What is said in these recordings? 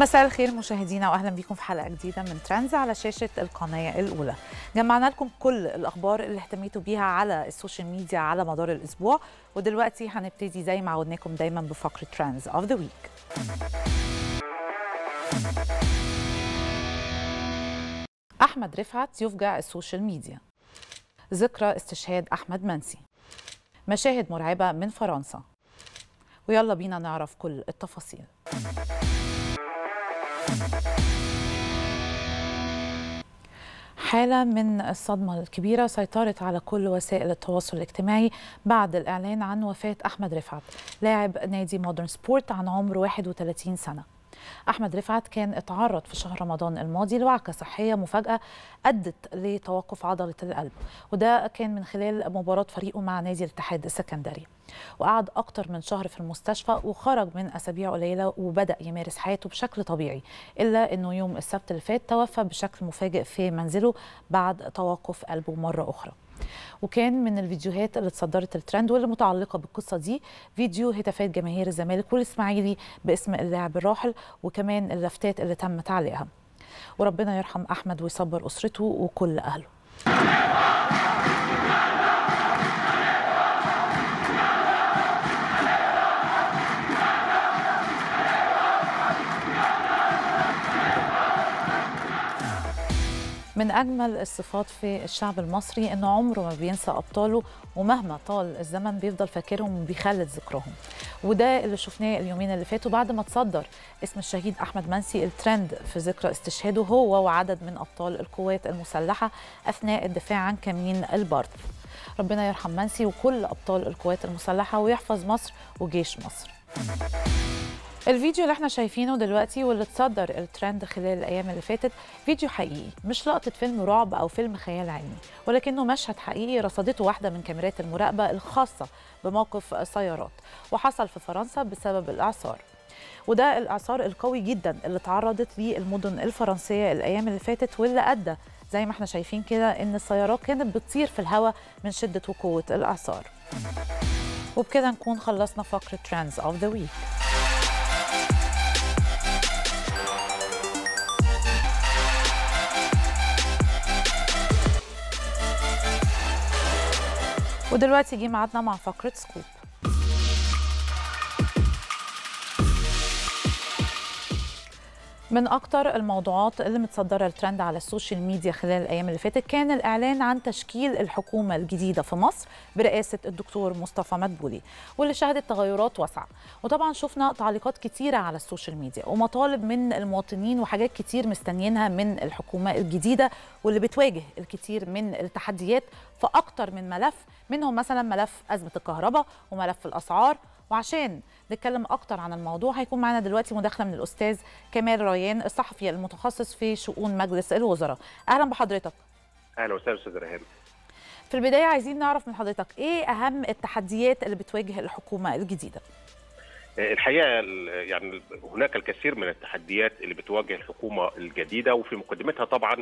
مساء الخير مشاهدينا واهلا بكم في حلقه جديده من ترندز على شاشه القناه الاولى. جمعنا لكم كل الاخبار اللي اهتميتوا بيها على السوشيال ميديا على مدار الاسبوع ودلوقتي هنبتدي زي ما عودناكم دايما بفقره ترندز اوف ذا ويك. احمد رفعت يفجع السوشيال ميديا. ذكرى استشهاد احمد منسي. مشاهد مرعبه من فرنسا. ويلا بينا نعرف كل التفاصيل. حالة من الصدمة الكبيرة سيطرت على كل وسائل التواصل الاجتماعي بعد الإعلان عن وفاة أحمد رفعت لاعب نادي مودرن سبورت عن عمر 31 سنة أحمد رفعت كان اتعرض في شهر رمضان الماضي لوعكة صحية مفاجأة أدت لتوقف عضلة القلب وده كان من خلال مباراة فريقه مع نادي الاتحاد السكندري وقعد أكتر من شهر في المستشفى وخرج من أسابيع قليلة وبدأ يمارس حياته بشكل طبيعي إلا أنه يوم السبت اللي فات توفى بشكل مفاجئ في منزله بعد توقف قلبه مرة أخرى وكان من الفيديوهات اللي اتصدرت الترند واللي متعلقه بالقصه دي فيديو هتافات جماهير الزمالك والاسماعيلي باسم اللاعب الراحل وكمان اللافتات اللي تم تعليقها وربنا يرحم احمد ويصبر اسرته وكل اهله من أجمل الصفات في الشعب المصري أنه عمره ما بينسى أبطاله ومهما طال الزمن بيفضل فاكرهم وبيخلد ذكرهم وده اللي شفناه اليومين اللي فاتوا بعد ما تصدر اسم الشهيد أحمد منسي الترند في ذكرى استشهاده هو وعدد من أبطال القوات المسلحة أثناء الدفاع عن كمين البرد ربنا يرحم منسي وكل أبطال القوات المسلحة ويحفظ مصر وجيش مصر الفيديو اللي احنا شايفينه دلوقتي واللي اتصدر الترند خلال الايام اللي فاتت فيديو حقيقي مش لقطه فيلم رعب او فيلم خيال علمي ولكنه مشهد حقيقي رصدته واحده من كاميرات المراقبه الخاصه بموقف السيارات وحصل في فرنسا بسبب الاعصار وده الاعصار القوي جدا اللي تعرضت ليه المدن الفرنسيه الايام اللي فاتت واللي ادى زي ما احنا شايفين كده ان السيارات كانت بتطير في الهواء من شده وقوه الاعصار وبكده نكون خلصنا فقره ترندز اوف ذا ويك ودلوقتي جه معادنا مع فقره سكوب من أكثر الموضوعات اللي متصدرة الترند على السوشيال ميديا خلال الأيام اللي فاتت كان الإعلان عن تشكيل الحكومة الجديدة في مصر برئاسة الدكتور مصطفى مدبولي واللي شهدت تغيرات واسعة وطبعا شفنا تعليقات كتيرة على السوشيال ميديا ومطالب من المواطنين وحاجات كتير مستنيينها من الحكومة الجديدة واللي بتواجه الكثير من التحديات في اكثر من ملف منهم مثلا ملف أزمة الكهرباء وملف الأسعار وعشان نتكلم اكتر عن الموضوع هيكون معنا دلوقتي مداخله من الاستاذ كمال ريان الصحفي المتخصص في شؤون مجلس الوزراء اهلا بحضرتك اهلا وسهلا استاذ ريهام في البدايه عايزين نعرف من حضرتك ايه اهم التحديات اللي بتواجه الحكومه الجديده الحقيقه يعني هناك الكثير من التحديات اللي بتواجه الحكومه الجديده وفي مقدمتها طبعا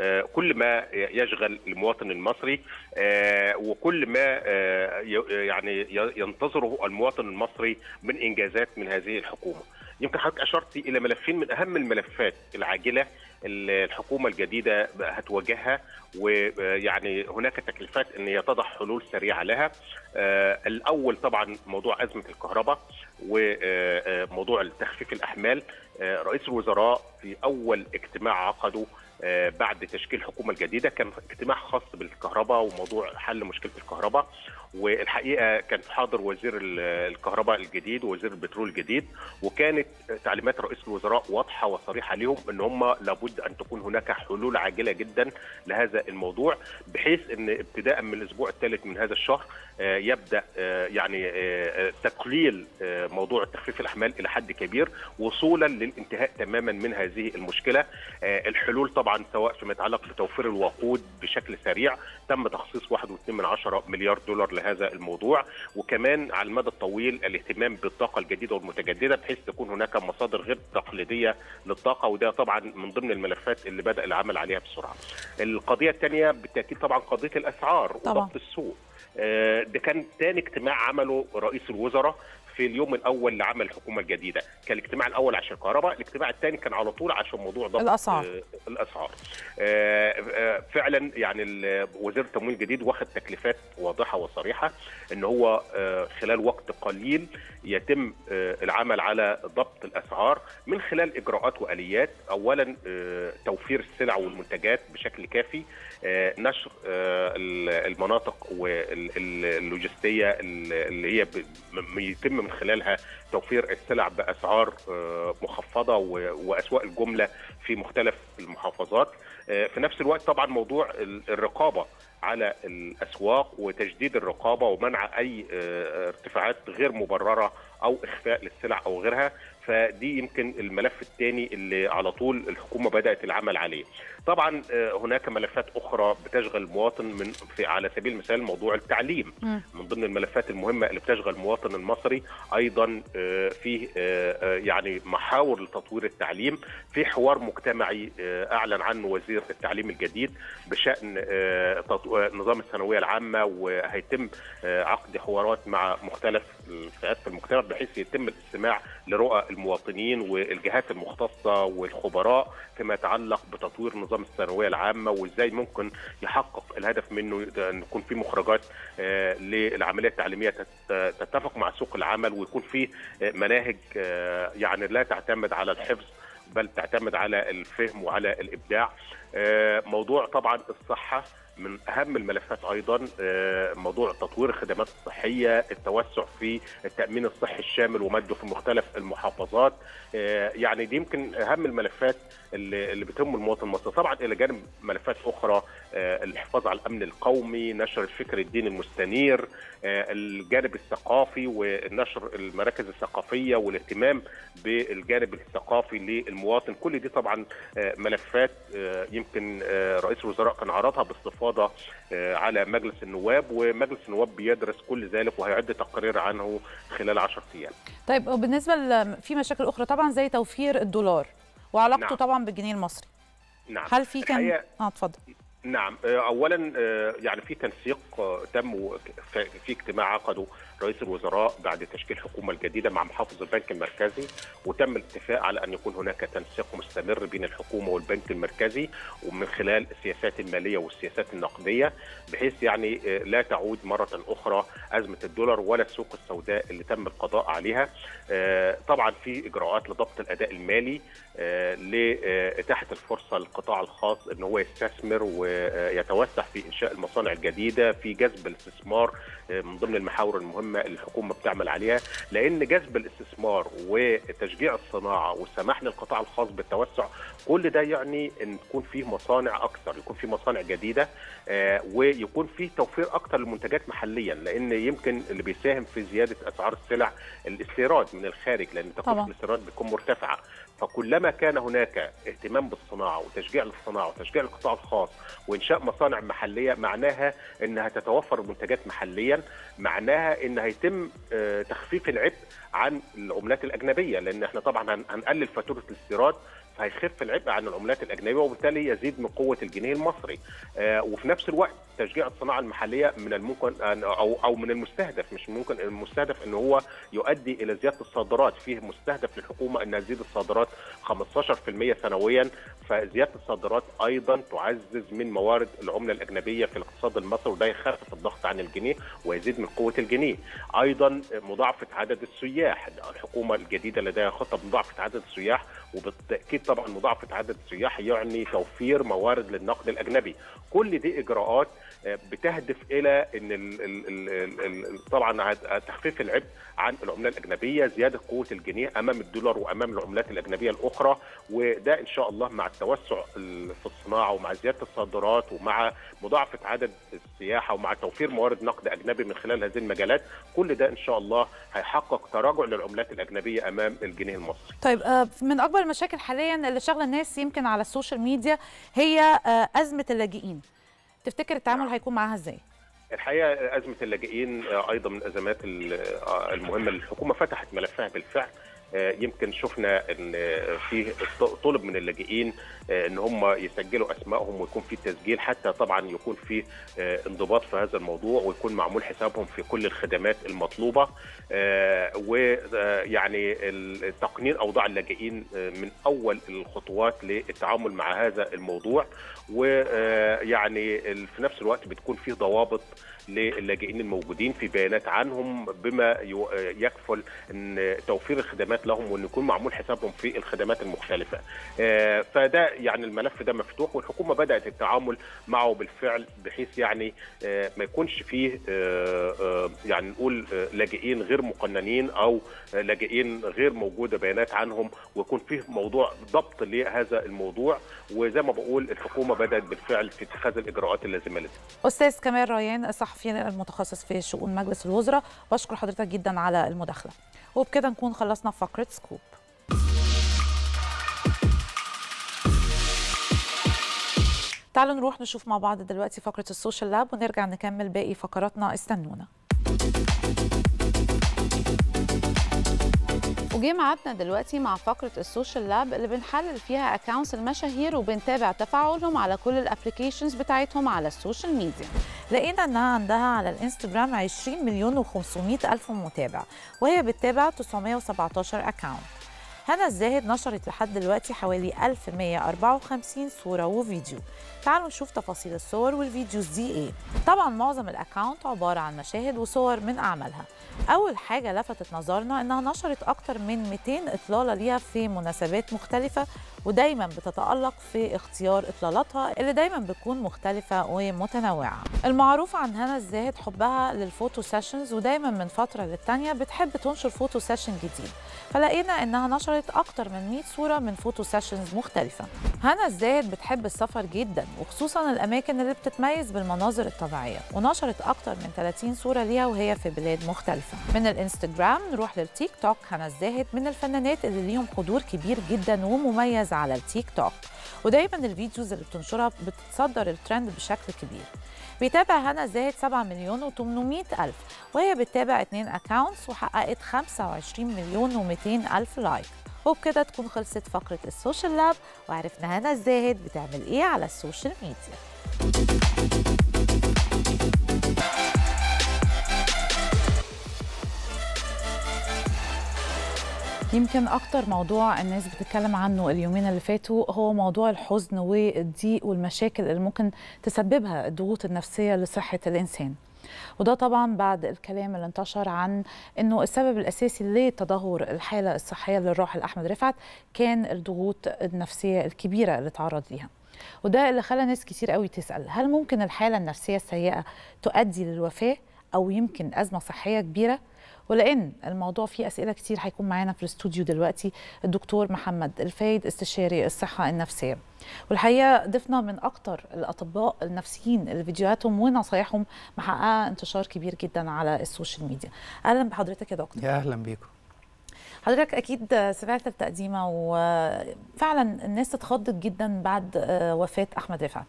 آه، كل ما يشغل المواطن المصري آه، وكل ما آه، يعني ينتظره المواطن المصري من انجازات من هذه الحكومه. يمكن حضرتك اشرت الى ملفين من اهم الملفات العاجله الحكومه الجديده هتواجهها ويعني هناك تكليفات ان يتضح حلول سريعه لها آه، الاول طبعا موضوع ازمه الكهرباء وموضوع تخفيف الاحمال آه، رئيس الوزراء في اول اجتماع عقده آه، بعد تشكيل الحكومه الجديده كان اجتماع خاص بالكهرباء وموضوع حل مشكله الكهرباء والحقيقه كان حاضر وزير الكهرباء الجديد ووزير البترول الجديد وكانت تعليمات رئيس الوزراء واضحه وصريحه لهم ان هم لابد ان تكون هناك حلول عاجله جدا لهذا الموضوع بحيث ان ابتداء من الاسبوع الثالث من هذا الشهر آه، يبدا آه، يعني تقليل موضوع تخفيف الاحمال الى حد كبير وصولا للانتهاء تماما من هذه المشكله الحلول طبعا طبعا سواء فيما يتعلق بتوفير توفير الوقود بشكل سريع تم تخصيص 1.2 مليار دولار لهذا الموضوع وكمان على المدى الطويل الاهتمام بالطاقه الجديده والمتجدده بحيث تكون هناك مصادر غير تقليديه للطاقه وده طبعا من ضمن الملفات اللي بدا العمل عليها بسرعه. القضيه الثانيه بالتاكيد طبعا قضيه الاسعار وضغط السوق آه، ده كان تاني اجتماع عمله رئيس الوزراء في اليوم الاول لعمل الحكومه الجديده كان الاجتماع الاول عشان الكهرباء الاجتماع الثاني كان على طول عشان موضوع ضبط الاسعار آه، الاسعار آه، آه، فعلا يعني وزير التمويل الجديد واخد تكليفات واضحه وصريحه ان هو خلال وقت قليل يتم العمل على ضبط الاسعار من خلال اجراءات واليات اولا توفير السلع والمنتجات بشكل كافي نشر المناطق واللوجستيه اللي هي يتم من خلالها توفير السلع باسعار آه، مخفضه واسواق الجمله في مختلف المحافظات آه، في نفس الوقت طبعا موضوع الرقابه على الاسواق وتشديد الرقابه ومنع اي آه، ارتفاعات غير مبرره او اخفاء للسلع او غيرها فدي يمكن الملف الثاني اللي على طول الحكومه بدات العمل عليه طبعا آه، هناك ملفات اخرى بتشغل المواطن من في على سبيل المثال موضوع التعليم من ضمن الملفات المهمه اللي بتشغل المواطن المصري ايضا آه، في آه، يعني محاور لتطوير التعليم في حوار مجتمعي اعلن عنه وزير التعليم الجديد بشان نظام الثانويه العامه وهيتم عقد حوارات مع مختلف الفئات في المجتمع بحيث يتم الاستماع لرؤى المواطنين والجهات المختصه والخبراء فيما يتعلق بتطوير نظام نظام الثانويه العامه وازاي ممكن يحقق الهدف منه ان يكون في مخرجات آه، للعمليه التعليميه تتفق مع سوق العمل ويكون في آه، مناهج آه، يعني لا تعتمد على الحفظ بل تعتمد على الفهم وعلى الابداع موضوع طبعا الصحه من اهم الملفات ايضا آه، موضوع تطوير الخدمات الصحيه، التوسع في التامين الصحي الشامل ومده في مختلف المحافظات. آه، يعني دي يمكن اهم الملفات اللي بتهم المواطن المصري، طبعا الى جانب ملفات اخرى آه، الحفاظ على الامن القومي، نشر الفكر الديني المستنير، الجانب الثقافي ونشر المراكز الثقافيه والاهتمام بالجانب الثقافي للمواطن، كل دي طبعا ملفات يمكن رئيس الوزراء كان عرضها باستفاضه المفاضه آه، على مجلس النواب ومجلس النواب بيدرس كل ذلك وهيعد تقرير عنه خلال 10 ايام. طيب وبالنسبه في مشاكل اخرى طبعا زي توفير الدولار وعلاقته نعم. طبعا بالجنيه المصري. نعم هل في كان الحقيقة... اه اتفضل. نعم آه، اولا آه، يعني في تنسيق تم في اجتماع عقده رئيس الوزراء بعد تشكيل الحكومه الجديده مع محافظ البنك المركزي وتم الاتفاق على ان يكون هناك تنسيق مستمر بين الحكومه والبنك المركزي ومن خلال السياسات الماليه والسياسات النقديه بحيث يعني آه، لا تعود مره اخرى ازمه الدولار ولا السوق السوداء اللي تم القضاء عليها آه، طبعا في اجراءات لضبط الاداء المالي آه، لاتاحه الفرصه للقطاع الخاص ان هو يستثمر ويتوسع في انشاء المصانع الجديده في جذب الاستثمار من ضمن المحاور المهمه مهمه الحكومه بتعمل عليها لان جذب الاستثمار وتشجيع الصناعه والسماح للقطاع الخاص بالتوسع كل ده يعني ان تكون فيه مصانع اكثر يكون فيه مصانع جديده آه، ويكون فيه توفير اكثر للمنتجات محليا لان يمكن اللي بيساهم في زياده اسعار السلع الاستيراد من الخارج لان تكلفه الاستيراد بتكون مرتفعه فكلما كان هناك اهتمام بالصناعه وتشجيع للصناعه وتشجيع القطاع الخاص وانشاء مصانع محليه معناها انها تتوفر منتجات محليا معناها ان هيتم آه، تخفيف العبء عن العملات الاجنبيه لان احنا طبعا هنقلل فاتوره الاستيراد فهيخف العبء عن العملات الاجنبيه وبالتالي يزيد من قوه الجنيه المصري آه، وفي نفس الوقت تشجيع الصناعه المحليه من الممكن او او من المستهدف مش ممكن المستهدف ان هو يؤدي الى زياده الصادرات فيه مستهدف للحكومه ان تزيد الصادرات 15% سنويا فزياده الصادرات ايضا تعزز من موارد العمله الاجنبيه في الاقتصاد المصري وده يخفف الضغط عن الجنيه ويزيد من قوه الجنيه ايضا مضاعفه عدد السياح الحكومه الجديده لديها خطه بمضاعفه عدد السياح وبالتاكيد طبعا مضاعفه عدد السياح يعني توفير موارد للنقد الاجنبي كل دي اجراءات بتهدف الى ان ال ال ال طبعا تخفيف العبء عن العمله الاجنبيه زياده قوه الجنيه امام الدولار وامام العملات الاجنبيه الاخرى وده ان شاء الله مع التوسع في الصناعه ومع زياده الصادرات ومع مضاعفه عدد السياحه ومع توفير موارد نقد اجنبي من خلال هذه المجالات كل ده ان شاء الله هيحقق تراجع للعملات الاجنبيه امام الجنيه المصري. طيب آه، من اكبر المشاكل حاليا اللي شاغله الناس يمكن على السوشيال ميديا هي آه، ازمه اللاجئين. تفتكر التعامل نعم. هيكون معاها ازاي؟ الحقيقه ازمه اللاجئين آه، ايضا من الازمات آه، المهمه الحكومه فتحت ملفها بالفعل آه، يمكن شفنا ان آه، في طلب من اللاجئين آه، ان هم يسجلوا اسمائهم ويكون في تسجيل حتى طبعا يكون في انضباط في هذا الموضوع ويكون معمول حسابهم في كل الخدمات المطلوبه ويعني تقنين اوضاع اللاجئين من اول الخطوات للتعامل مع هذا الموضوع ويعني في نفس الوقت بتكون في ضوابط للاجئين الموجودين في بيانات عنهم بما يكفل ان توفير الخدمات الخدمات لهم وان يكون معمول حسابهم في الخدمات المختلفه. آه، فده يعني الملف ده مفتوح والحكومه بدات التعامل معه بالفعل بحيث يعني آه، ما يكونش فيه آه، يعني نقول لاجئين غير مقننين او لاجئين غير موجوده بيانات عنهم ويكون فيه موضوع ضبط لهذا الموضوع وزي ما بقول الحكومه بدات بالفعل في اتخاذ الاجراءات اللازمه لده. استاذ كمال ريان الصحفي المتخصص في شؤون مجلس الوزراء بشكر حضرتك جدا على المداخله. وبكده نكون خلصنا فقط فقرة سكوب تعالوا نروح نشوف مع بعض دلوقتي فقرة السوشيال لاب ونرجع نكمل باقي فقراتنا استنونا وجي ميعادنا دلوقتي مع فقره السوشيال لاب اللي بنحلل فيها اكونتس المشاهير وبنتابع تفاعلهم على كل الابلكيشنز بتاعتهم على السوشيال ميديا لقينا انها عندها على الانستجرام 20 مليون و500 الف متابع وهي بتتابع 917 اكونت هنا الزاهد نشرت لحد دلوقتي حوالي 1154 صوره وفيديو تعالوا نشوف تفاصيل الصور والفيديوز دي ايه طبعا معظم الاكونت عباره عن مشاهد وصور من اعمالها اول حاجه لفتت نظرنا انها نشرت اكتر من 200 اطلاله ليها في مناسبات مختلفه ودايما بتتالق في اختيار اطلالاتها اللي دايما بتكون مختلفه ومتنوعه المعروف عن هنا الزاهد حبها للفوتو سيشنز ودايما من فتره للتانيه بتحب تنشر فوتو سيشن جديد فلقينا انها نشرت اكتر من 100 صوره من فوتو سيشنز مختلفه هنا الزاهد بتحب السفر جدا وخصوصا الأماكن اللي بتتميز بالمناظر الطبيعية ونشرت أكتر من 30 صورة ليها وهي في بلاد مختلفة من الانستجرام نروح للتيك توك هنا الزاهد من الفنانات اللي ليهم حضور كبير جدا ومميز على التيك توك ودايما الفيديوز اللي بتنشرها بتتصدر الترند بشكل كبير بيتابع هنا زاهد 7 مليون و800 ألف وهي بتتابع اثنين أكاونتس وحققت 25 مليون و200 ألف لايك وبكده تكون خلصت فقرة السوشيال لاب وعرفنا هنا الزاهد بتعمل إيه على السوشيال ميديا يمكن اكتر موضوع الناس بتتكلم عنه اليومين اللي فاتوا هو موضوع الحزن والضيق والمشاكل اللي ممكن تسببها الضغوط النفسيه لصحه الانسان وده طبعا بعد الكلام اللي انتشر عن انه السبب الاساسي لتدهور الحاله الصحيه للراحل احمد رفعت كان الضغوط النفسيه الكبيره اللي تعرض ليها وده اللي خلى ناس كتير قوي تسال هل ممكن الحاله النفسيه السيئه تؤدي للوفاه او يمكن ازمه صحيه كبيره ولان الموضوع فيه اسئله كتير هيكون معانا في الاستوديو دلوقتي الدكتور محمد الفايد استشاري الصحه النفسيه والحقيقه ضفنا من اكتر الاطباء النفسيين اللي فيديوهاتهم ونصايحهم محققه انتشار كبير جدا على السوشيال ميديا اهلا بحضرتك يا دكتور يا اهلا بيكم حضرتك اكيد سمعت التقديمه وفعلا الناس اتخضت جدا بعد آه، وفاه احمد رفعت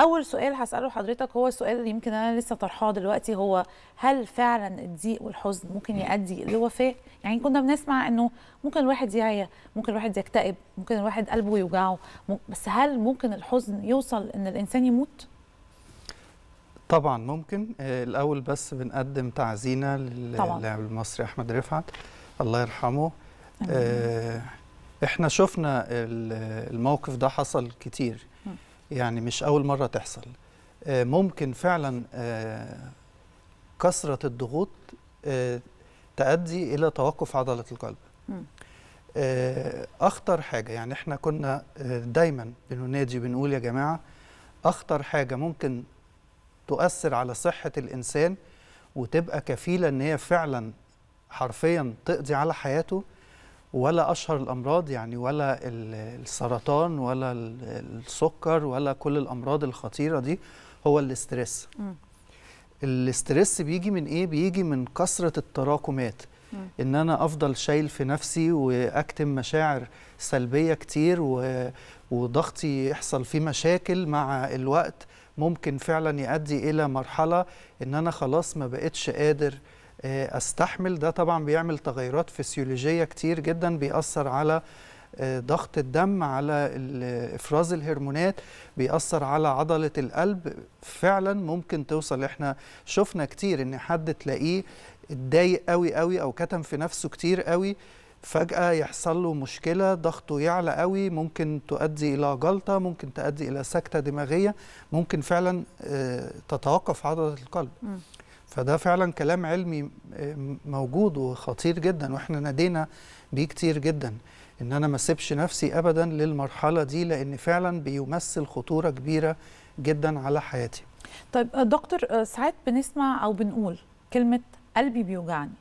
اول سؤال هساله لحضرتك هو السؤال اللي يمكن انا لسه طرحاه دلوقتي هو هل فعلا الضيق والحزن ممكن يؤدي لوفاه يعني كنا بنسمع انه ممكن الواحد يعيا ممكن الواحد يكتئب ممكن الواحد قلبه يوجعه بس هل ممكن الحزن يوصل ان الانسان يموت طبعا ممكن آه، الاول بس بنقدم تعزينا للاعب المصري احمد رفعت الله يرحمه آه، احنا شفنا الموقف ده حصل كتير يعني مش أول مرة تحصل آه، ممكن فعلا آه، كثرة الضغوط آه، تؤدي إلى توقف عضلة القلب أخطر حاجة يعني إحنا كنا دايما بننادي بنقول يا جماعة أخطر حاجة ممكن تؤثر على صحة الإنسان وتبقى كفيلة إن هي فعلا حرفيا تقضي على حياته ولا اشهر الامراض يعني ولا السرطان ولا السكر ولا كل الامراض الخطيره دي هو الاسترس الاسترس بيجي من ايه بيجي من كثره التراكمات ان انا افضل شايل في نفسي واكتم مشاعر سلبيه كتير و... وضغطي يحصل فيه مشاكل مع الوقت ممكن فعلا يؤدي الى مرحله ان انا خلاص ما بقتش قادر آه، استحمل ده طبعا بيعمل تغيرات فسيولوجيه كتير جدا بيأثر على آه، ضغط الدم على افراز الهرمونات بيأثر على عضله القلب فعلا ممكن توصل احنا شفنا كتير ان حد تلاقيه اتضايق قوي قوي او كتم في نفسه كتير قوي فجأة يحصل له مشكلة ضغطه يعلى قوي ممكن تؤدي إلى جلطة ممكن تؤدي إلى سكتة دماغية ممكن فعلا آه، تتوقف عضلة القلب فده فعلا كلام علمي آه، موجود وخطير جدا واحنا نادينا بيه كتير جدا ان انا ما اسيبش نفسي ابدا للمرحله دي لان فعلا بيمثل خطوره كبيره جدا على حياتي طيب آه، دكتور آه، ساعات بنسمع او بنقول كلمه قلبي بيوجعني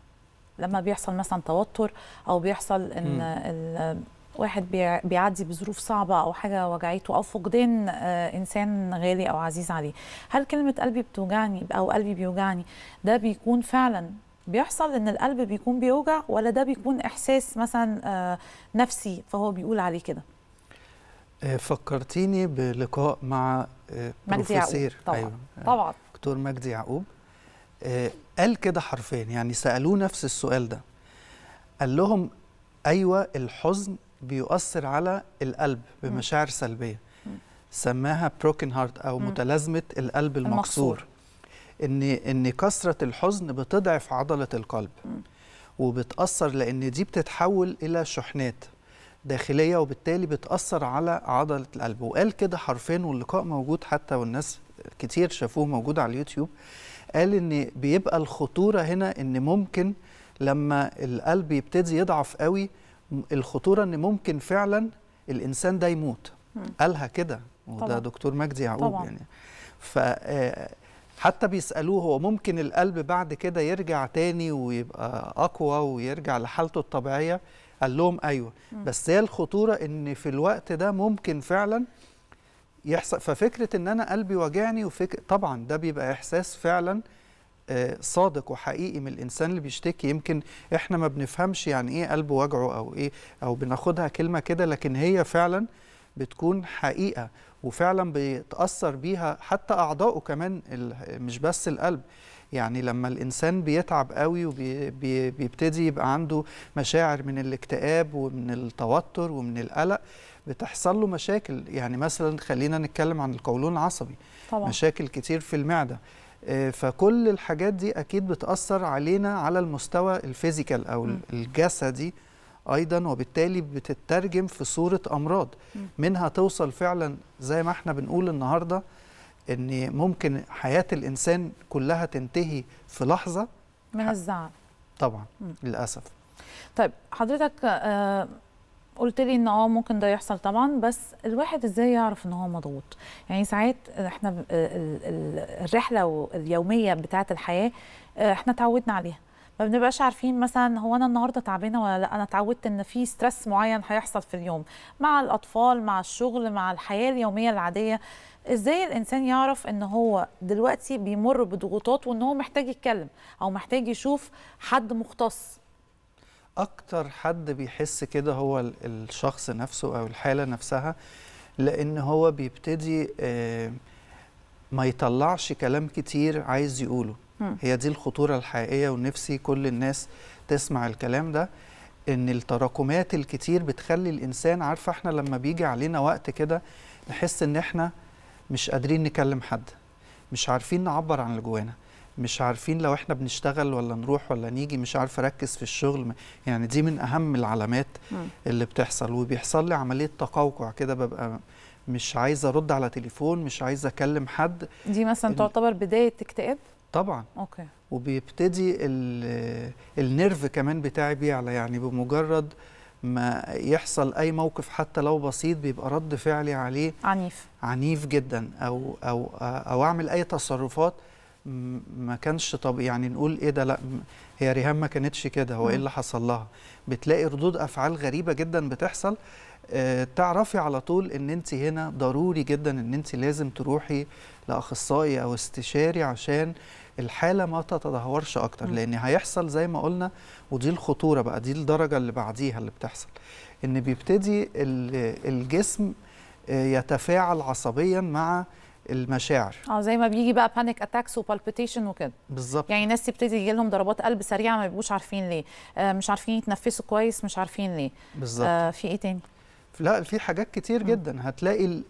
لما بيحصل مثلا توتر او بيحصل ان واحد بيعدي بظروف صعبه او حاجه وجعته او فقدان آه، انسان غالي او عزيز عليه هل كلمه قلبي بتوجعني او قلبي بيوجعني ده بيكون فعلا بيحصل ان القلب بيكون بيوجع ولا ده بيكون احساس مثلا آه، نفسي فهو بيقول عليه كده آه، فكرتيني بلقاء مع بروفيسير طبعا أيوة. طبعا دكتور مجدي يعقوب قال كده حرفين يعني سالوه نفس السؤال ده قال لهم ايوه الحزن بيؤثر على القلب بمشاعر سلبيه سماها بروكن هارت او متلازمه القلب المكسور ان ان كثره الحزن بتضعف عضله القلب وبتاثر لان دي بتتحول الى شحنات داخليه وبالتالي بتاثر على عضله القلب وقال كده حرفين واللقاء موجود حتى والناس كتير شافوه موجود على اليوتيوب قال ان بيبقى الخطوره هنا ان ممكن لما القلب يبتدي يضعف قوي الخطوره ان ممكن فعلا الانسان ده يموت قالها كده وده دكتور مجدي يعقوب طبعًا. يعني ف آه، حتى بيسالوه هو ممكن القلب بعد كده يرجع تاني ويبقى اقوى ويرجع لحالته الطبيعيه قال لهم ايوه بس هي الخطوره ان في الوقت ده ممكن فعلا يحصل ففكره ان انا قلبي وجعني وفكره طبعا ده بيبقى احساس فعلا صادق وحقيقي من الانسان اللي بيشتكي يمكن احنا ما بنفهمش يعني ايه قلبه وجعه او ايه او بناخدها كلمه كده لكن هي فعلا بتكون حقيقه وفعلا بيتاثر بيها حتى اعضائه كمان مش بس القلب يعني لما الانسان بيتعب قوي وبيبتدي يبقى عنده مشاعر من الاكتئاب ومن التوتر ومن القلق بتحصل له مشاكل يعني مثلا خلينا نتكلم عن القولون العصبي طبعا. مشاكل كتير في المعده آه، فكل الحاجات دي اكيد بتاثر علينا على المستوى الفيزيكال او الجسدي ايضا وبالتالي بتترجم في صوره امراض منها توصل فعلا زي ما احنا بنقول النهارده ان ممكن حياه الانسان كلها تنتهي في لحظه من الزعل طبعا للاسف طيب حضرتك آه قلت لي ان اه ممكن ده يحصل طبعا بس الواحد ازاي يعرف ان هو مضغوط يعني ساعات احنا آه، الرحله اليوميه بتاعه الحياه آه، احنا اتعودنا عليها ما بنبقاش عارفين مثلا هو انا النهارده تعبانه ولا لا انا اتعودت ان في ستريس معين هيحصل في اليوم مع الاطفال مع الشغل مع الحياه اليوميه العاديه ازاي الانسان يعرف ان هو دلوقتي بيمر بضغوطات وان هو محتاج يتكلم او محتاج يشوف حد مختص اكتر حد بيحس كده هو الشخص نفسه او الحاله نفسها لان هو بيبتدي آه، ما يطلعش كلام كتير عايز يقوله هي دي الخطوره الحقيقيه ونفسي كل الناس تسمع الكلام ده ان التراكمات الكتير بتخلي الانسان عارفه احنا لما بيجي علينا وقت كده نحس ان احنا مش قادرين نكلم حد مش عارفين نعبر عن اللي جوانا مش عارفين لو احنا بنشتغل ولا نروح ولا نيجي مش عارف اركز في الشغل يعني دي من اهم العلامات اللي بتحصل وبيحصل لي عمليه تقوقع كده ببقى مش عايزه ارد على تليفون مش عايزه اكلم حد دي مثلا تعتبر بدايه اكتئاب طبعا اوكي وبيبتدي النيرف كمان بتاعي بيعلى يعني بمجرد ما يحصل اي موقف حتى لو بسيط بيبقى رد فعلي عليه عنيف عنيف جدا او او او اعمل اي تصرفات ما كانش طب يعني نقول ايه ده لا هي ريهام ما كانتش كده هو ايه اللي حصل لها بتلاقي ردود افعال غريبه جدا بتحصل آه تعرفي على طول ان انت هنا ضروري جدا ان انت لازم تروحي لاخصائي او استشاري عشان الحاله ما تتدهورش اكتر لان هيحصل زي ما قلنا ودي الخطوره بقى دي الدرجه اللي بعديها اللي بتحصل ان بيبتدي الجسم آه، يتفاعل عصبيا مع المشاعر اه زي ما بيجي بقى بانيك اتاكس وبالبيتيشن وكده بالظبط يعني ناس تبتدي يجي لهم ضربات قلب سريعه ما بيبقوش عارفين ليه آه مش عارفين يتنفسوا كويس مش عارفين ليه بالظبط آه في ايه تاني لا في حاجات كتير م. جدا هتلاقي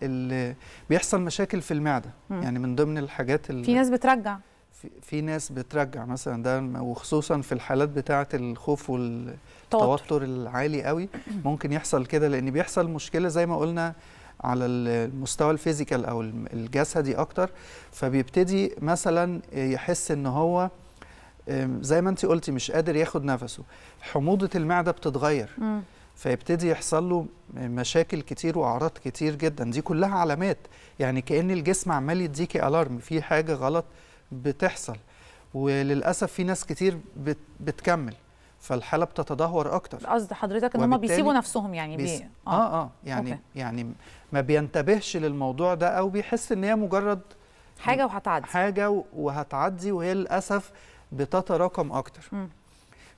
بيحصل مشاكل في المعده م. يعني من ضمن الحاجات في ناس بترجع في, في ناس بترجع مثلا ده وخصوصا في الحالات بتاعه الخوف والتوتر العالي قوي ممكن يحصل كده لان بيحصل مشكله زي ما قلنا على المستوى الفيزيكال او الجسدي اكتر فبيبتدي مثلا يحس ان هو زي ما انت قلتي مش قادر ياخد نفسه حموضه المعده بتتغير م. فيبتدي يحصل له مشاكل كتير واعراض كتير جدا دي كلها علامات يعني كان الجسم عمال يديكي الارم في حاجه غلط بتحصل وللاسف في ناس كتير بتكمل فالحاله بتتدهور اكتر قصد حضرتك ان هم بيسيبوا نفسهم يعني بيس... بي... اه اه, آه يعني أوكي. يعني ما بينتبهش للموضوع ده او بيحس ان هي مجرد حاجه وهتعدي حاجه وهتعدي وهي للاسف بتتراكم اكتر م.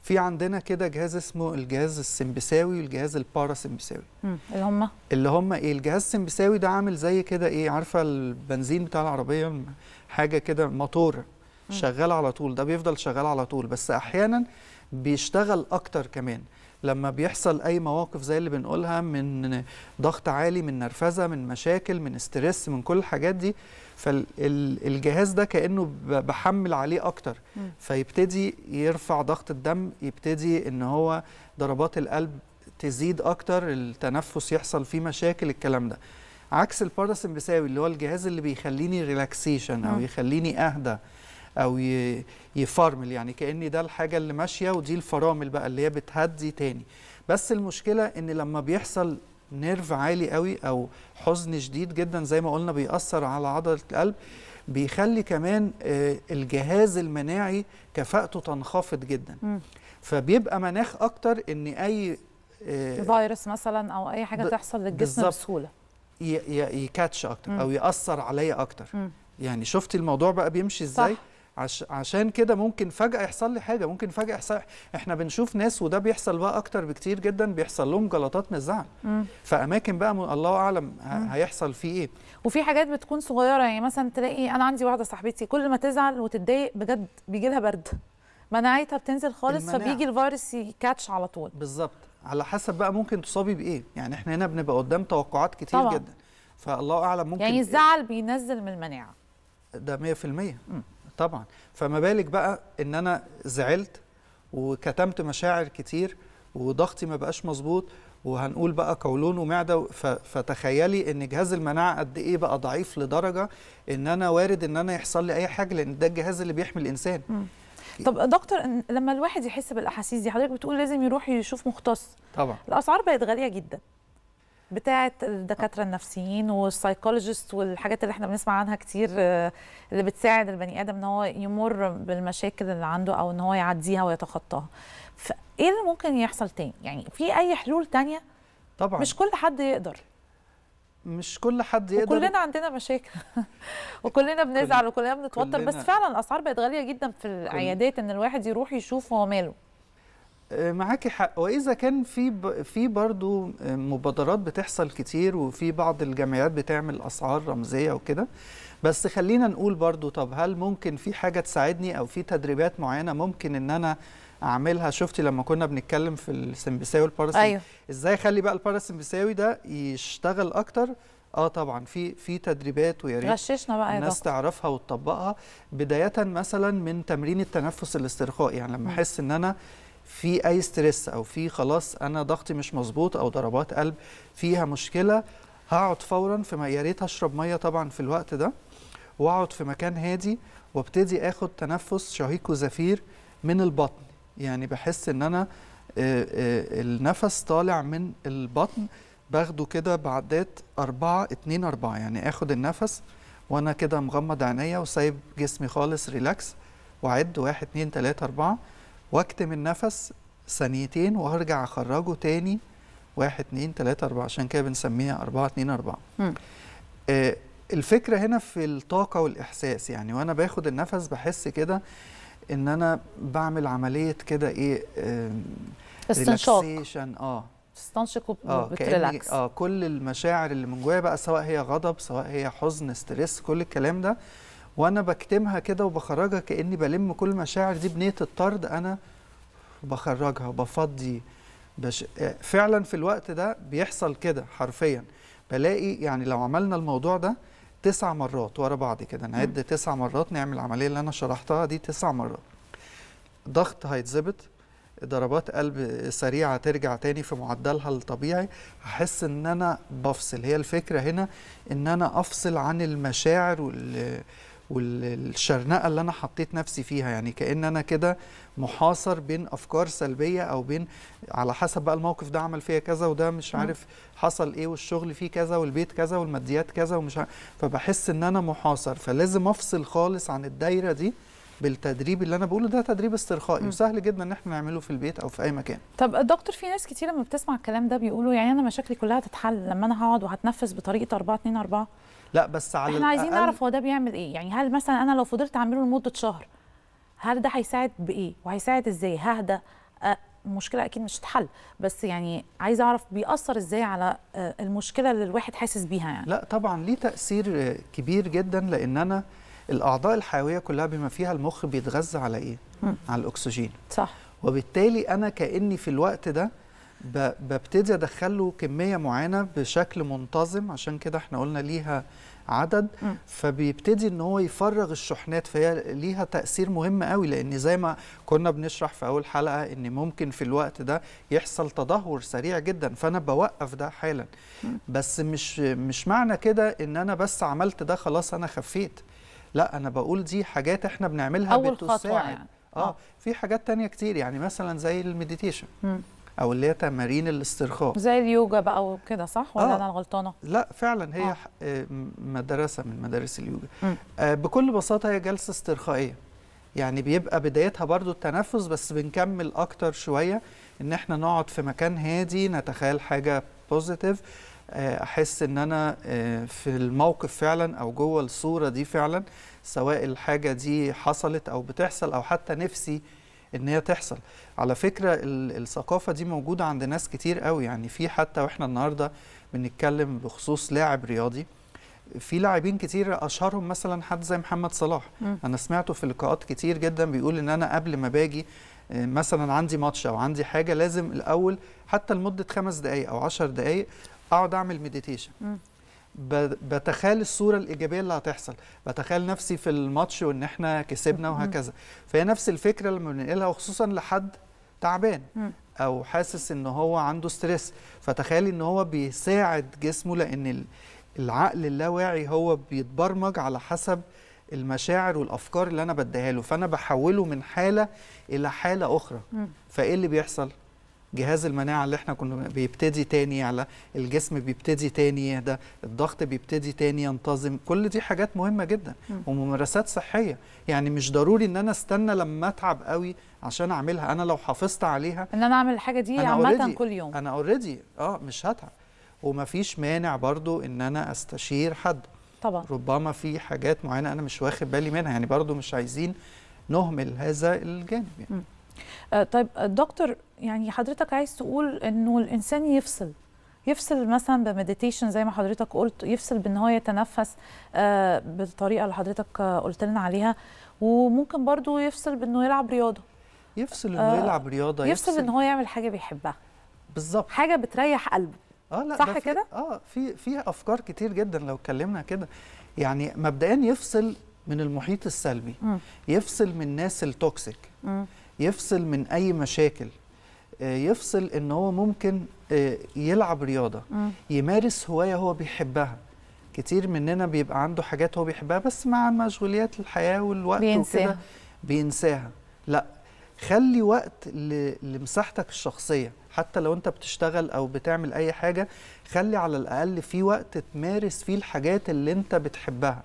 في عندنا كده جهاز اسمه الجهاز السمبساوي والجهاز الباراسمبساوي اللي هم اللي هم ايه الجهاز السمبساوي ده عامل زي كده ايه عارفه البنزين بتاع العربيه حاجه كده موتور شغال على طول ده بيفضل شغال على طول بس احيانا بيشتغل اكتر كمان لما بيحصل اي مواقف زي اللي بنقولها من ضغط عالي من نرفزه من مشاكل من استرس من كل الحاجات دي فالجهاز ده كانه بحمل عليه اكتر فيبتدي يرفع ضغط الدم يبتدي ان هو ضربات القلب تزيد اكتر التنفس يحصل فيه مشاكل الكلام ده عكس الباراسمبساوي اللي هو الجهاز اللي بيخليني ريلاكسيشن او يخليني اهدى او يفرمل يعني كان ده الحاجه اللي ماشيه ودي الفرامل بقى اللي هي بتهدي تاني بس المشكله ان لما بيحصل نيرف عالي قوي او حزن شديد جدا زي ما قلنا بيأثر على عضله القلب بيخلي كمان آه، الجهاز المناعي كفاءته تنخفض جدا م. فبيبقى مناخ اكتر ان اي آه، فيروس مثلا او اي حاجه تحصل للجسم بسهوله يكاتش اكتر م. او ياثر عليا اكتر م. يعني شفت الموضوع بقى بيمشي ازاي صح. عش عشان كده ممكن فجأة يحصل لي حاجة ممكن فجأة يحصل احنا بنشوف ناس وده بيحصل بقى أكتر بكتير جدا بيحصل لهم جلطات من الزعل فأماكن بقى الله أعلم هيحصل فيه إيه وفي حاجات بتكون صغيرة يعني مثلا تلاقي أنا عندي واحدة صاحبتي كل ما تزعل وتتضايق بجد بيجي لها برد مناعتها بتنزل خالص المناعة. فبيجي الفيروس يكاتش على طول بالظبط على حسب بقى ممكن تصابي بايه يعني احنا هنا بنبقى قدام توقعات كتير طبعا. جدا فالله اعلم ممكن يعني إيه. الزعل إيه؟ بينزل من المناعه ده 100% طبعا فما بالك بقى ان انا زعلت وكتمت مشاعر كتير وضغطي ما بقاش مظبوط وهنقول بقى قولون ومعده فتخيلي ان جهاز المناعه قد ايه بقى ضعيف لدرجه ان انا وارد ان انا يحصل لي اي حاجه لان ده الجهاز اللي بيحمي الانسان طب دكتور لما الواحد يحس بالاحاسيس دي حضرتك بتقول لازم يروح يشوف مختص طبعا الاسعار بقت غاليه جدا بتاعه الدكاتره النفسيين والسايكولوجيست والحاجات اللي احنا بنسمع عنها كتير آه، اللي بتساعد البني ادم ان هو يمر بالمشاكل اللي عنده او ان هو يعديها ويتخطاها فايه اللي ممكن يحصل تاني يعني في اي حلول تانية طبعا مش كل حد يقدر مش كل حد يقدر وكلنا عندنا مشاكل وكلنا بنزعل وكلنا بنتوتر بس فعلا الاسعار بقت غاليه جدا في العيادات ان الواحد يروح يشوف هو ماله معاكي حق واذا كان في ب... في برضه مبادرات بتحصل كتير وفي بعض الجمعيات بتعمل اسعار رمزيه وكده بس خلينا نقول برضه طب هل ممكن في حاجه تساعدني او في تدريبات معينه ممكن ان انا اعملها شفتي لما كنا بنتكلم في السمبساوي والباراسم أيوه. ازاي اخلي بقى الباراسمبساوي ده يشتغل اكتر اه طبعا في في تدريبات ويا ريت غششنا بقى الناس تعرفها وتطبقها بدايه مثلا من تمرين التنفس الاسترخائي يعني لما احس ان انا في اي ستريس او في خلاص انا ضغطي مش مظبوط او ضربات قلب فيها مشكله هقعد فورا في يا ريت اشرب ميه طبعا في الوقت ده واقعد في مكان هادي وابتدي اخد تنفس شهيق وزفير من البطن يعني بحس ان انا آه، آه، النفس طالع من البطن باخده كده بعدات أربعة اتنين أربعة يعني اخد النفس وانا كده مغمض عينيا وسايب جسمي خالص ريلاكس وعد واحد اتنين تلاتة أربعة واكتم النفس ثانيتين وهرجع اخرجه تاني واحد اتنين تلاتة أربعة عشان كده بنسميها أربعة اتنين أربعة آه الفكرة هنا في الطاقة والإحساس يعني وأنا باخد النفس بحس كده إن أنا بعمل عملية كده إيه آه استنشاق اه تستنشق وبتريلاكس آه،, اه كل المشاعر اللي من جوايا بقى سواء هي غضب سواء هي حزن ستريس كل الكلام ده وانا بكتمها كده وبخرجها كاني بلم كل المشاعر دي بنيه الطرد انا بخرجها بفضي بش... فعلا في الوقت ده بيحصل كده حرفيا بلاقي يعني لو عملنا الموضوع ده تسع مرات ورا بعض كده نعد تسع مرات نعمل العمليه اللي انا شرحتها دي تسع مرات ضغط هيتظبط ضربات قلب سريعه ترجع تاني في معدلها الطبيعي هحس ان انا بفصل هي الفكره هنا ان انا افصل عن المشاعر وال والشرنقه اللي انا حطيت نفسي فيها يعني كان انا كده محاصر بين افكار سلبيه او بين على حسب بقى الموقف ده عمل فيا كذا وده مش عارف حصل ايه والشغل فيه كذا والبيت كذا والماديات كذا ومش عارف فبحس ان انا محاصر فلازم افصل خالص عن الدايره دي بالتدريب اللي انا بقوله ده تدريب استرخائي وسهل جدا ان احنا نعمله في البيت او في اي مكان طب دكتور في ناس كتير لما بتسمع الكلام ده بيقولوا يعني انا مشاكلي كلها تتحل لما انا هقعد وهتنفس بطريقه 4 2 4 لا بس على احنا عايزين نعرف هو ده بيعمل ايه يعني هل مثلا انا لو فضلت اعمله لمده شهر هل ده هيساعد بايه وهيساعد ازاي ههدى المشكله اكيد مش هتتحل بس يعني عايزه اعرف بيأثر ازاي على المشكله اللي الواحد حاسس بيها يعني لا طبعا ليه تاثير كبير جدا لان انا الاعضاء الحيويه كلها بما فيها المخ بيتغذى على ايه م. على الاكسجين صح وبالتالي انا كاني في الوقت ده ببتدي ادخل له كميه معينه بشكل منتظم عشان كده احنا قلنا ليها عدد م. فبيبتدي ان هو يفرغ الشحنات فهي ليها تاثير مهم قوي لان زي ما كنا بنشرح في اول حلقه ان ممكن في الوقت ده يحصل تدهور سريع جدا فانا بوقف ده حالا م. بس مش مش معنى كده ان انا بس عملت ده خلاص انا خفيت لا انا بقول دي حاجات احنا بنعملها أول بتساعد خطوة يعني. آه،, اه في حاجات تانية كتير يعني مثلا زي المديتيشن او اللي هي تمارين الاسترخاء زي اليوجا بقى وكده صح ولا آه. انا غلطانه لا فعلا هي آه. آه، مدرسه من مدارس اليوجا آه بكل بساطه هي جلسه استرخائيه يعني بيبقى بدايتها برضو التنفس بس بنكمل اكتر شويه ان احنا نقعد في مكان هادي نتخيل حاجه بوزيتيف آه، احس ان انا آه، في الموقف فعلا او جوه الصوره دي فعلا سواء الحاجه دي حصلت او بتحصل او حتى نفسي ان هي تحصل على فكره الثقافه دي موجوده عند ناس كتير قوي يعني في حتى واحنا النهارده بنتكلم بخصوص لاعب رياضي في لاعبين كتير اشهرهم مثلا حد زي محمد صلاح م. انا سمعته في لقاءات كتير جدا بيقول ان انا قبل ما باجي آه، مثلا عندي ماتش او عندي حاجه لازم الاول حتى لمده خمس دقائق او عشر دقائق اقعد اعمل مديتيشن بتخيل الصوره الايجابيه اللي هتحصل بتخيل نفسي في الماتش وان احنا كسبنا وهكذا فهي نفس الفكره لما بننقلها وخصوصا لحد تعبان او حاسس ان هو عنده ستريس فتخيل ان هو بيساعد جسمه لان العقل اللاواعي هو بيتبرمج على حسب المشاعر والافكار اللي انا بديها له فانا بحوله من حاله الى حاله اخرى فايه اللي بيحصل جهاز المناعه اللي احنا كنا بيبتدي تاني يعلى الجسم بيبتدي تاني يهدى الضغط بيبتدي تاني ينتظم كل دي حاجات مهمه جدا وممارسات صحيه يعني مش ضروري ان انا استنى لما اتعب قوي عشان اعملها انا لو حافظت عليها ان انا اعمل الحاجه دي عامه كل يوم انا اوريدي اه مش هتعب ومفيش مانع برضو ان انا استشير حد طبعا ربما في حاجات معينه انا مش واخد بالي منها يعني برضو مش عايزين نهمل هذا الجانب يعني. آه، طيب آه، دكتور يعني حضرتك عايز تقول انه الانسان يفصل يفصل مثلا بمديتيشن زي ما حضرتك قلت يفصل بان هو يتنفس آه، بالطريقه اللي حضرتك قلت لنا عليها وممكن برضو يفصل بانه يلعب رياضه يفصل انه آه يلعب رياضه يفصل, يفصل ان هو يعمل حاجه بيحبها بالظبط حاجه بتريح قلبه اه لا صح كده اه في في افكار كتير جدا لو اتكلمنا كده يعني مبدئيا يفصل من المحيط السلبي م. يفصل من الناس التوكسيك يفصل من اي مشاكل آه، يفصل ان هو ممكن آه، يلعب رياضه يمارس هوايه هو بيحبها كتير مننا بيبقى عنده حاجات هو بيحبها بس مع مشغوليات الحياه والوقت وكده بينساها لا خلي وقت لمساحتك الشخصيه حتى لو انت بتشتغل او بتعمل اي حاجه خلي على الاقل في وقت تمارس فيه الحاجات اللي انت بتحبها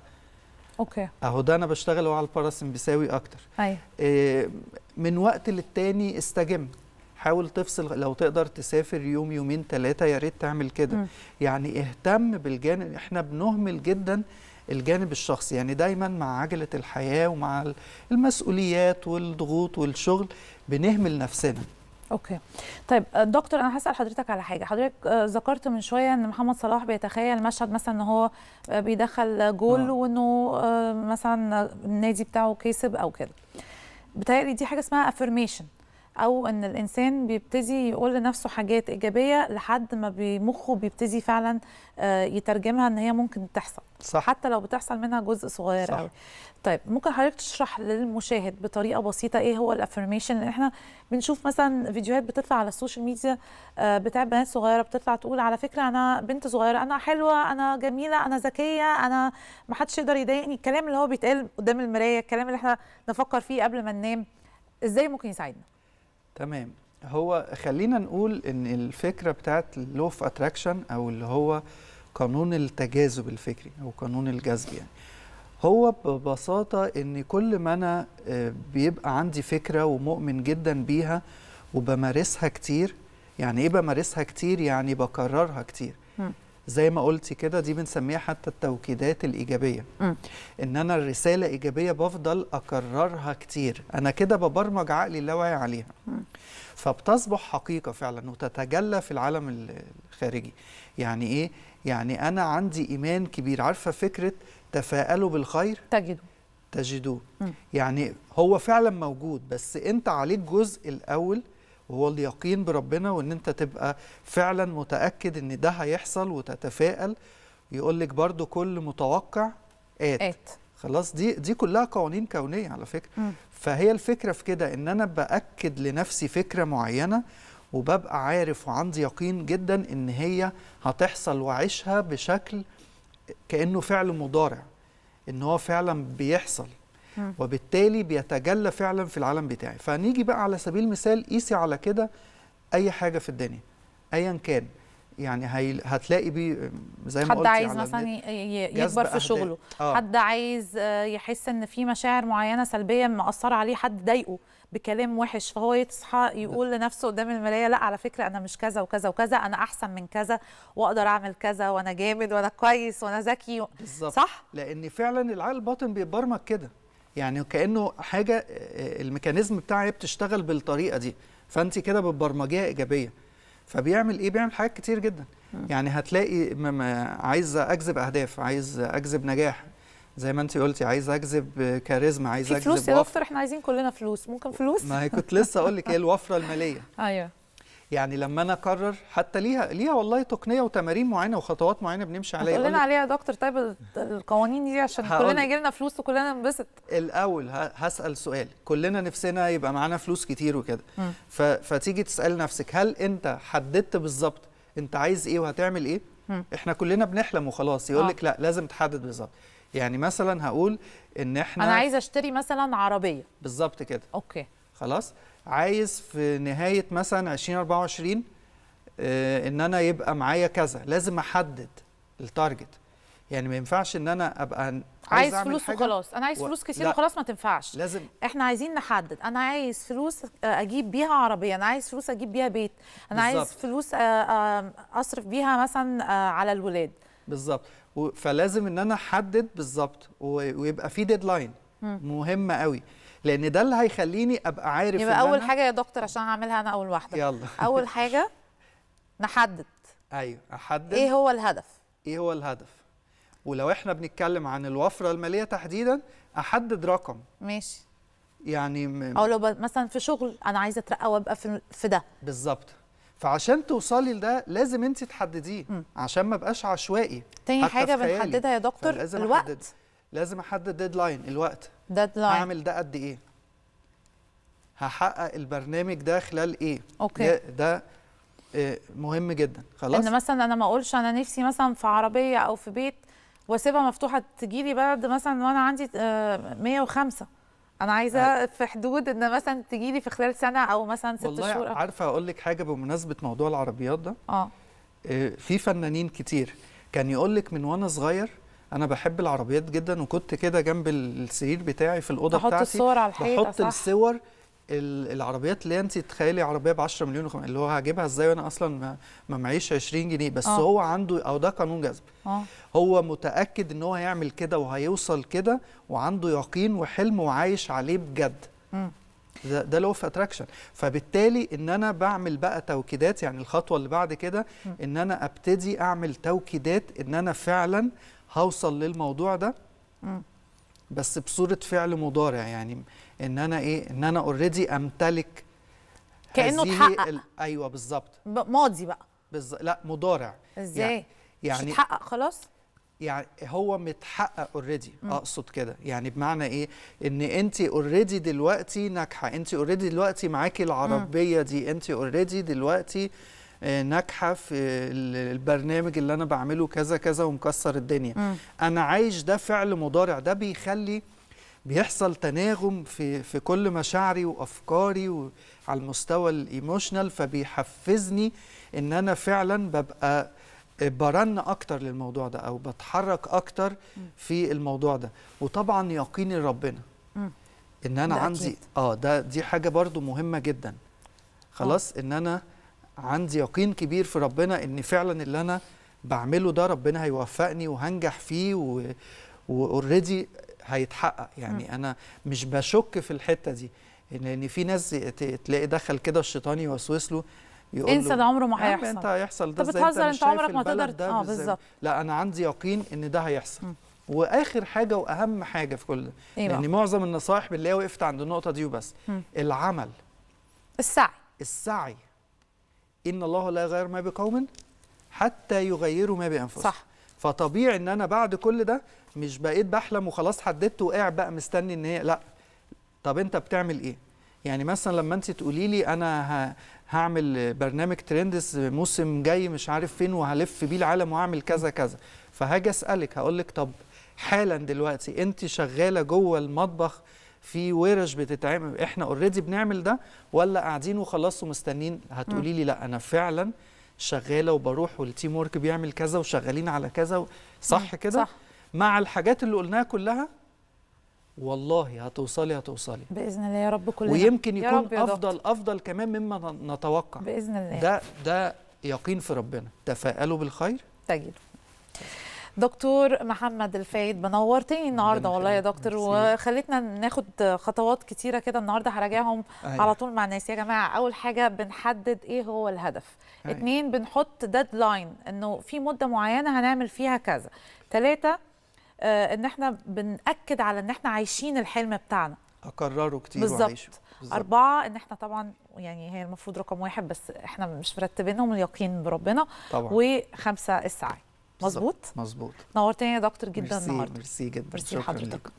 اوكي اهو ده انا بشتغل على الباراسم بيساوي اكتر ايوه إيه من وقت للتاني استجم حاول تفصل لو تقدر تسافر يوم يومين ثلاثه يا ريت تعمل كده يعني اهتم بالجانب احنا بنهمل جدا الجانب الشخصي يعني دايما مع عجله الحياه ومع المسؤوليات والضغوط والشغل بنهمل نفسنا اوكي طيب آه، دكتور انا هسال حضرتك على حاجه حضرتك آه، ذكرت من شويه ان محمد صلاح بيتخيل مشهد مثلا ان هو آه، بيدخل جول وانه مثلا النادي بتاعه كسب او كده بتهيألي دي حاجه اسمها افرميشن او ان الانسان بيبتدي يقول لنفسه حاجات ايجابيه لحد ما بمخه بيبتدي فعلا آه، يترجمها ان هي ممكن تحصل صح. حتى لو بتحصل منها جزء صغير قوي طيب ممكن حضرتك تشرح للمشاهد بطريقه بسيطه ايه هو الافرميشن اللي احنا بنشوف مثلا فيديوهات بتطلع على السوشيال ميديا آه، بتاع بنات صغيره بتطلع تقول على فكره انا بنت صغيره انا حلوه انا جميله انا ذكيه انا ما حدش يقدر يضايقني الكلام اللي هو بيتقال قدام المرايه الكلام اللي احنا نفكر فيه قبل ما ننام ازاي ممكن يساعدنا تمام هو خلينا نقول ان الفكره بتاعت لو اوف اتراكشن او اللي هو قانون التجاذب الفكري او قانون الجذب يعني هو ببساطه ان كل ما انا آه، بيبقى عندي فكره ومؤمن جدا بيها وبمارسها كتير يعني ايه بمارسها كتير يعني بكررها كتير زي ما قلتي كده دي بنسميها حتى التوكيدات الايجابيه م. ان انا الرساله ايجابيه بفضل اكررها كتير انا كده ببرمج عقلي اللاواعي عليها م. فبتصبح حقيقه فعلا وتتجلى في العالم الخارجي يعني ايه يعني انا عندي ايمان كبير عارفه فكره تفاءلوا بالخير تجدوا تجدوه يعني هو فعلا موجود بس انت عليك جزء الاول وهو اليقين بربنا وان انت تبقى فعلا متاكد ان ده هيحصل وتتفائل يقول لك برده كل متوقع آت, آت. خلاص دي دي كلها قوانين كونيه على فكره م. فهي الفكره في كده ان انا باكد لنفسي فكره معينه وببقى عارف وعندي يقين جدا ان هي هتحصل وعيشها بشكل كانه فعل مضارع ان هو فعلا بيحصل وبالتالي بيتجلى فعلا في العالم بتاعي فنيجي بقى على سبيل المثال قيسي على كده اي حاجه في الدنيا ايا كان يعني هي... هتلاقي بي زي ما حد عايز مثلا يكبر في شغله آه. حد عايز آه، يحس ان في مشاعر معينه سلبيه مأثره عليه حد ضايقه بكلام وحش فهو يصحى يقول لنفسه قدام المرايه لا على فكره انا مش كذا وكذا وكذا انا احسن من كذا واقدر اعمل كذا وانا جامد وانا كويس وانا ذكي بالظبط صح لان فعلا العقل الباطن بيتبرمج كده يعني كانه حاجه آه، آه، الميكانيزم بتاعها بتشتغل بالطريقه دي فانت كده بتبرمجيها ايجابيه فبيعمل ايه بيعمل حاجات كتير جدا يعني هتلاقي عايز اجذب اهداف عايز اجذب نجاح زي ما انت قلتي عايز اجذب كاريزما عايز اجذب فلوس يا دكتور احنا عايزين كلنا فلوس ممكن فلوس ما هي كنت لسه اقول لك ايه الوفره الماليه ايوه يعني لما انا اقرر حتى ليها ليها والله تقنيه وتمارين معينه وخطوات معينه بنمشي عليها قول لنا عليها يا دكتور طيب القوانين دي عشان كلنا يجي لنا فلوس وكلنا ننبسط الاول هسال سؤال كلنا نفسنا يبقى معانا فلوس كتير وكده فتيجي تسال نفسك هل انت حددت بالظبط انت عايز ايه وهتعمل ايه مم. احنا كلنا بنحلم وخلاص يقول لك آه. لا لازم تحدد بالظبط يعني مثلا هقول ان احنا انا عايز اشتري مثلا عربيه بالظبط كده اوكي خلاص عايز في نهايه مثلا 2024 آه، ان انا يبقى معايا كذا لازم احدد التارجت يعني ما ينفعش ان انا ابقى عايز, عايز أعمل فلوس حاجة وخلاص انا عايز و... فلوس كتير لا. وخلاص ما تنفعش لازم احنا عايزين نحدد انا عايز فلوس آه، اجيب بيها عربيه انا عايز فلوس اجيب بيها بيت انا بالزبط. عايز فلوس آه، اصرف بيها مثلا على الولاد بالظبط فلازم ان انا احدد بالظبط ويبقى في ديدلاين مهمه قوي لان ده اللي هيخليني ابقى عارف يبقى اول أنا... حاجه يا دكتور عشان هعملها انا اول واحده يلا اول حاجه نحدد ايوه احدد ايه هو الهدف ايه هو الهدف ولو احنا بنتكلم عن الوفره الماليه تحديدا احدد رقم ماشي يعني م... او لو ب... مثلا في شغل انا عايزه اترقى وابقى في في ده بالظبط فعشان توصلي لده لازم انت تحدديه عشان ما بقاش عشوائي تاني حاجه بنحددها يا دكتور الوقت لازم احدد ديدلاين الوقت ديدلاين هعمل ده قد ايه هحقق البرنامج ده خلال ايه اوكي ده, ده آه، مهم جدا خلاص ان مثلا انا ما اقولش انا نفسي مثلا في عربيه او في بيت واسيبها مفتوحه تجي لي بعد مثلا وانا عندي 105 آه، انا عايزه في حدود ان مثلا تجي لي في خلال سنه او مثلا ست والله شهور والله عارفه اقول لك حاجه بمناسبه موضوع العربيات ده آه. اه في فنانين كتير كان يقول لك من وانا صغير انا بحب العربيات جدا وكنت كده جنب السرير بتاعي في الاوضه بتاعتي بحط الصور على الحيطه بحط صح. الصور العربيات اللي انت تخيلي عربيه ب 10 مليون وخم... اللي هو هجيبها ازاي وانا اصلا ما معيش 20 جنيه بس أوه. هو عنده او ده قانون جذب آه. هو متاكد ان هو هيعمل كده وهيوصل كده وعنده يقين وحلم وعايش عليه بجد م. ده ده لو في اتراكشن فبالتالي ان انا بعمل بقى توكيدات يعني الخطوه اللي بعد كده ان انا ابتدي اعمل توكيدات ان انا فعلا هوصل للموضوع ده بس بصوره فعل مضارع يعني ان انا ايه ان انا اوريدي امتلك كانه اتحقق ال... ايوه بالظبط ماضي بقى بز... لا مضارع ازاي يعني مش اتحقق خلاص يعني هو متحقق اوريدي اقصد كده يعني بمعنى ايه ان انت اوريدي دلوقتي ناجحه انت اوريدي دلوقتي معاكي العربيه دي انت اوريدي دلوقتي آه آه، ناجحه في البرنامج اللي انا بعمله كذا كذا ومكسر الدنيا م. انا عايش ده فعل مضارع ده بيخلي بيحصل تناغم في في كل مشاعري وافكاري وعلى المستوى الايموشنال فبيحفزني ان انا فعلا ببقى برن اكتر للموضوع ده او بتحرك اكتر في الموضوع ده وطبعا يقيني ربنا ان انا عندي اه ده دي حاجه برضو مهمه جدا خلاص أوه. ان انا عندي يقين كبير في ربنا ان فعلا اللي انا بعمله ده ربنا هيوفقني وهنجح فيه و... واوريدي هيتحقق يعني م. انا مش بشك في الحته دي لان في ناس تلاقي دخل كده الشيطان يوسوس له يقول انسى ده عمره ما هيحصل انت هيحصل ده طب بتهزر انت, انت عمرك ما تقدر اه بالظبط لا انا عندي يقين ان ده هيحصل م. واخر حاجه واهم حاجه في كل ده إيه يعني معظم النصائح بنلاقيها وقفت عند النقطه دي وبس م. العمل السعي السعي ان الله لا يغير ما بقوم حتى يغيروا ما بانفسهم صح فطبيعي ان انا بعد كل ده مش بقيت بحلم وخلاص حددت وقاعد بقى مستني ان هي لا طب انت بتعمل ايه يعني مثلا لما انت تقولي لي انا هعمل برنامج ترندز موسم جاي مش عارف فين وهلف بيه العالم وهعمل كذا كذا فهاجي اسالك هقول لك طب حالا دلوقتي انت شغاله جوه المطبخ في ورش بتتعمل احنا اوريدي بنعمل ده ولا قاعدين وخلاص ومستنين هتقولي لي لا انا فعلا شغاله وبروح والتيم ورك بيعمل كذا وشغالين على كذا صح كده صح. مع الحاجات اللي قلناها كلها والله هتوصلي هتوصلي باذن الله يا رب كلنا ويمكن يكون يا رب يا افضل افضل كمان مما نتوقع باذن الله ده ده يقين في ربنا تفائلوا بالخير تجدوا دكتور محمد الفايد بنورتني النهارده والله يا دكتور وخليتنا ناخد خطوات كتيره كده النهارده هراجعهم أيوة. على طول مع الناس يا جماعه اول حاجه بنحدد ايه هو الهدف أيه. اتنين بنحط ديدلاين انه في مده معينه هنعمل فيها كذا ثلاثه آه ان احنا بناكد على ان احنا عايشين الحلم بتاعنا اكرره كتير بالظبط أربعة إن إحنا طبعا يعني هي المفروض رقم واحد بس إحنا مش مرتبينهم اليقين بربنا طبعا وخمسة السعي مظبوط مظبوط نورتني يا دكتور جدا مرسي النهارده ميرسي جدا ميرسي حضرتك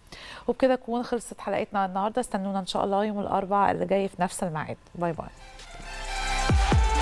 وبكده تكون خلصت حلقتنا النهارده استنونا ان شاء الله يوم الاربعاء اللي جاي في نفس الميعاد باي باي